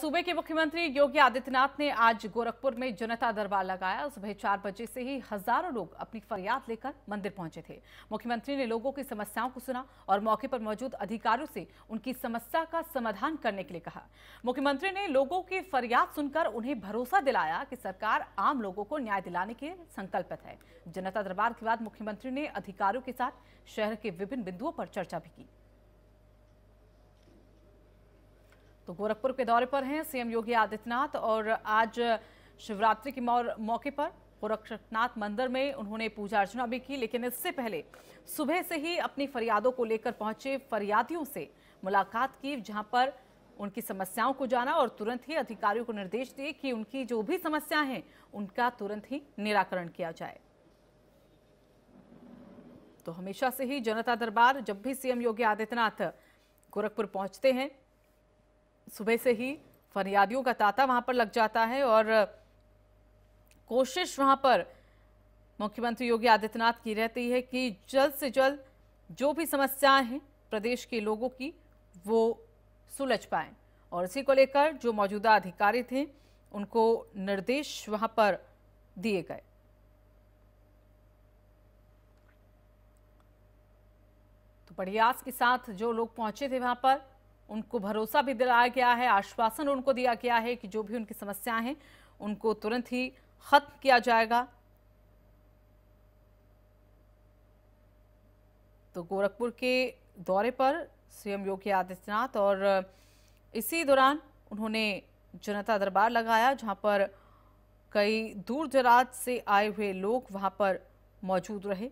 सूबे के मुख्यमंत्री योगी आदित्यनाथ ने आज गोरखपुर में जनता दरबार लगाया सुबह चार बजे से ही हजारों लोग अपनी फरियाद लेकर मंदिर पहुंचे थे मुख्यमंत्री ने लोगों की समस्याओं को सुना और मौके पर मौजूद अधिकारियों से उनकी समस्या का समाधान करने के लिए कहा मुख्यमंत्री ने लोगों की फरियाद सुनकर उन्हें भरोसा दिलाया कि सरकार आम लोगों को न्याय दिलाने के संकल्पित है जनता दरबार के बाद मुख्यमंत्री ने अधिकारियों के साथ शहर के विभिन्न बिंदुओं पर चर्चा भी की तो गोरखपुर के दौरे पर हैं सीएम योगी आदित्यनाथ और आज शिवरात्रि के मौके पर गोरखनाथ मंदिर में उन्होंने पूजा अर्चना भी की लेकिन इससे पहले सुबह से ही अपनी फरियादों को लेकर पहुंचे फरियादियों से मुलाकात की जहां पर उनकी समस्याओं को जाना और तुरंत ही अधिकारियों को निर्देश दिए कि उनकी जो भी समस्या हैं उनका तुरंत ही निराकरण किया जाए तो हमेशा से ही जनता दरबार जब भी सीएम योगी आदित्यनाथ गोरखपुर पहुंचते हैं सुबह से ही फरियादियों का तांता वहां पर लग जाता है और कोशिश वहां पर मुख्यमंत्री योगी आदित्यनाथ की रहती है कि जल्द से जल्द जो भी समस्याएं हैं प्रदेश के लोगों की वो सुलझ पाएं और इसी को लेकर जो मौजूदा अधिकारी थे उनको निर्देश वहां पर दिए गए तो प्रयास के साथ जो लोग पहुंचे थे वहां पर उनको भरोसा भी दिलाया गया है आश्वासन उनको दिया गया है कि जो भी उनकी समस्याएं हैं उनको तुरंत ही खत्म किया जाएगा तो गोरखपुर के दौरे पर सीएम योगी आदित्यनाथ और इसी दौरान उन्होंने जनता दरबार लगाया जहां पर कई दूर दराज से आए हुए लोग वहां पर मौजूद रहे